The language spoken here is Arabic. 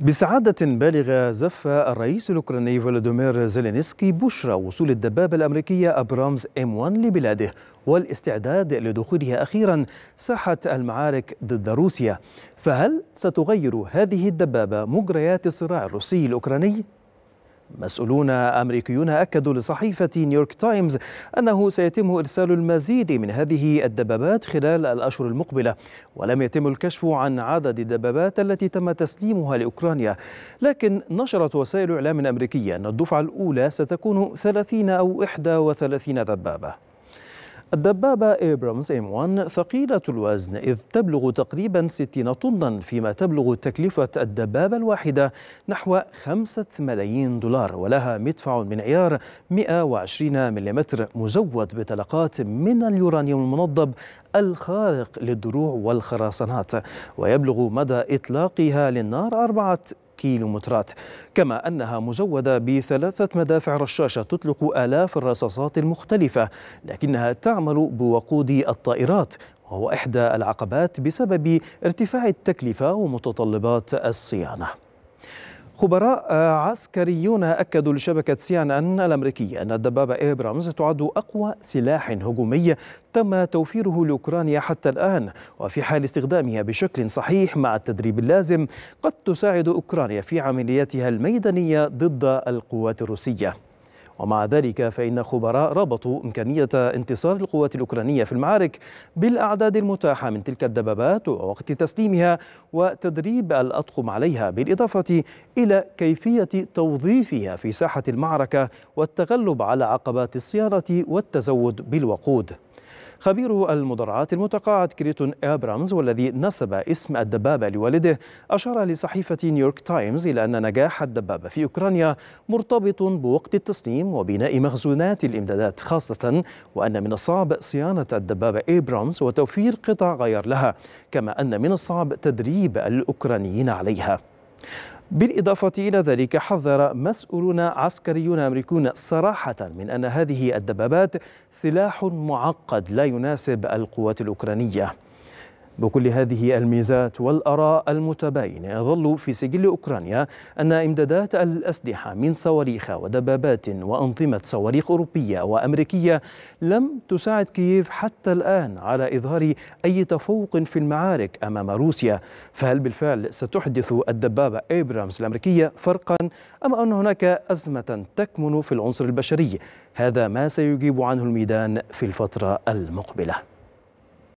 بسعادة بالغة زف الرئيس الأوكراني فولودومير زيلينسكي بشرى وصول الدبابة الأمريكية إم M1 لبلاده والاستعداد لدخولها أخيرا ساحة المعارك ضد روسيا فهل ستغير هذه الدبابة مجريات الصراع الروسي الأوكراني؟ مسؤولون أمريكيون أكدوا لصحيفة نيويورك تايمز أنه سيتم إرسال المزيد من هذه الدبابات خلال الأشهر المقبلة ولم يتم الكشف عن عدد الدبابات التي تم تسليمها لأوكرانيا لكن نشرت وسائل إعلام أمريكية أن الدفعة الأولى ستكون 30 أو 31 دبابة الدبابة إم M1 ثقيلة الوزن إذ تبلغ تقريبا 60 طنا فيما تبلغ تكلفة الدبابة الواحدة نحو 5 ملايين دولار ولها مدفع من عيار 120 ملم مزود بطلقات من اليورانيوم المنضب الخارق للدروع والخرسانات ويبلغ مدى إطلاقها للنار أربعة كيلومترات كما أنها مزودة بثلاثة مدافع رشاشة تطلق آلاف الرصاصات المختلفة لكنها تعمل بوقود الطائرات وهو إحدى العقبات بسبب ارتفاع التكلفة ومتطلبات الصيانة خبراء عسكريون أكدوا لشبكة سي أن أن الأمريكية أن الدبابة إبرامز تعد أقوى سلاح هجومي تم توفيره لأوكرانيا حتى الآن وفي حال استخدامها بشكل صحيح مع التدريب اللازم قد تساعد أوكرانيا في عملياتها الميدانية ضد القوات الروسية ومع ذلك فإن خبراء ربطوا إمكانية انتصار القوات الأوكرانية في المعارك بالأعداد المتاحة من تلك الدبابات ووقت تسليمها وتدريب الأطقم عليها بالإضافة إلى كيفية توظيفها في ساحة المعركة والتغلب على عقبات الصيانة والتزود بالوقود خبير المدرعات المتقاعد كريتون أبرامز والذي نسب اسم الدبابة لوالده أشار لصحيفة نيويورك تايمز إلى أن نجاح الدبابة في أوكرانيا مرتبط بوقت التصميم وبناء مخزونات الإمدادات خاصة وأن من الصعب صيانة الدبابة إبرامز وتوفير قطع غيار لها كما أن من الصعب تدريب الأوكرانيين عليها بالإضافة إلى ذلك حذر مسؤولون عسكريون أمريكيون صراحة من أن هذه الدبابات سلاح معقد لا يناسب القوات الأوكرانية بكل هذه الميزات والآراء المتباينة يظل في سجل أوكرانيا أن إمدادات الأسلحة من صواريخ ودبابات وأنظمة صواريخ أوروبية وأمريكية لم تساعد كييف حتى الآن على إظهار أي تفوق في المعارك أمام روسيا فهل بالفعل ستحدث الدبابة إبرامز الأمريكية فرقا أم أن هناك أزمة تكمن في العنصر البشري هذا ما سيجيب عنه الميدان في الفترة المقبلة